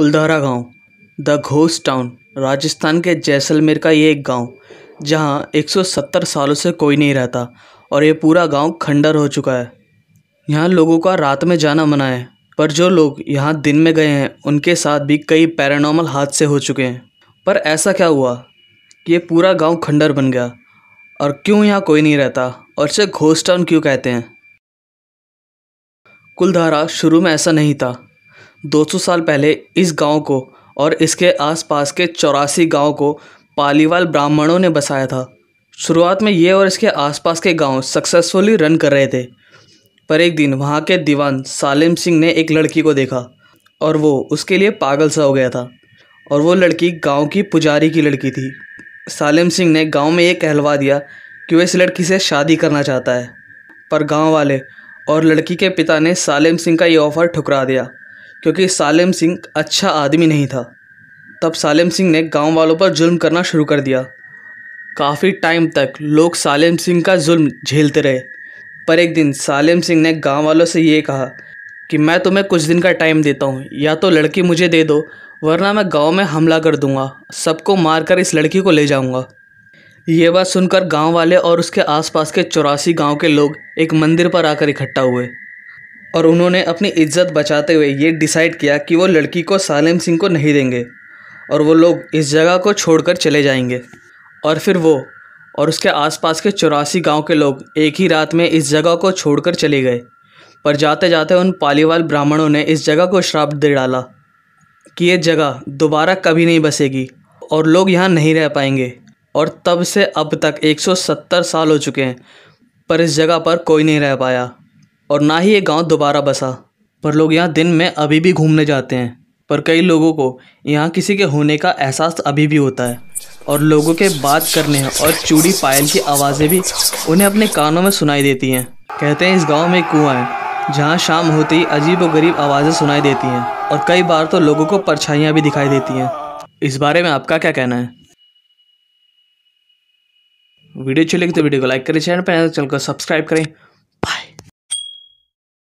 कुलधारा गांव the घोस town Rajasthan के जैसलमेर का ये एक गांव जहां 170 सालों से कोई नहीं रहता और ये पूरा गांव खंडर हो चुका है यहाँ लोगों का रात में जाना मना है पर जो लोग यहाँ दिन में गए हैं उनके साथ भी कई पैरानॉमल हादसे हो चुके हैं पर ऐसा क्या हुआ कि ये पूरा गांव खंडर बन गया और क्यों यहाँ कोई नहीं रहता और इसे घोस टाउन क्यों कहते हैं कुलधारा शुरू में ऐसा नहीं था 200 साल पहले इस गांव को और इसके आसपास के चौरासी गांव को पालीवाल ब्राह्मणों ने बसाया था शुरुआत में ये और इसके आसपास के गांव सक्सेसफुली रन कर रहे थे पर एक दिन वहाँ के दीवान सालिम सिंह ने एक लड़की को देखा और वो उसके लिए पागल सा हो गया था और वो लड़की गांव की पुजारी की लड़की थी सालिम सिंह ने गांव में ये कहलवा दिया कि वह इस लड़की से शादी करना चाहता है पर गांव वाले और लड़की के पिता ने सालिम सिंह का ये ऑफ़र ठुकरा दिया क्योंकि सालेम सिंह अच्छा आदमी नहीं था तब सालेम सिंह ने गांव वालों पर जुल्म करना शुरू कर दिया काफ़ी टाइम तक लोग सालेम सिंह का जुल्म झेलते रहे पर एक दिन सालेम सिंह ने गांव वालों से ये कहा कि मैं तुम्हें कुछ दिन का टाइम देता हूँ या तो लड़की मुझे दे दो वरना मैं गांव में हमला कर दूंगा सबको मारकर इस लड़की को ले जाऊंगा ये बात सुनकर गांव वाले और उसके आसपास के चौरासी गांव के लोग एक मंदिर पर आकर इकट्ठा हुए और उन्होंने अपनी इज्जत बचाते हुए ये डिसाइड किया कि वो लड़की को सालेम सिंह को नहीं देंगे और वो लोग इस जगह को छोड़कर चले जाएंगे और फिर वो और उसके आसपास के चौरासी गांव के लोग एक ही रात में इस जगह को छोड़कर चले गए पर जाते जाते उन पालीवाल ब्राह्मणों ने इस जगह को श्राप दे डाला कि ये जगह दोबारा कभी नहीं बसेगी और लोग यहाँ नहीं रह पाएंगे और तब से अब तक 170 साल हो चुके हैं पर इस जगह पर कोई नहीं रह पाया और ना ही ये गांव दोबारा बसा पर लोग यहाँ दिन में अभी भी घूमने जाते हैं पर कई लोगों को यहाँ किसी के होने का एहसास अभी भी होता है और लोगों के बात करने और चूड़ी पायल की आवाज़ें भी उन्हें अपने कानों में सुनाई देती हैं कहते हैं इस गांव में कुआं है जहाँ शाम होते ही अजीब और गरीब आवाज़ें सुनाई देती हैं और कई बार तो लोगों को परछाइयाँ भी दिखाई देती हैं इस बारे में आपका क्या कहना है वीडियो अच्छी लगी तो वीडियो को लाइक करें चैनल पर तो चैनल को सब्सक्राइब करें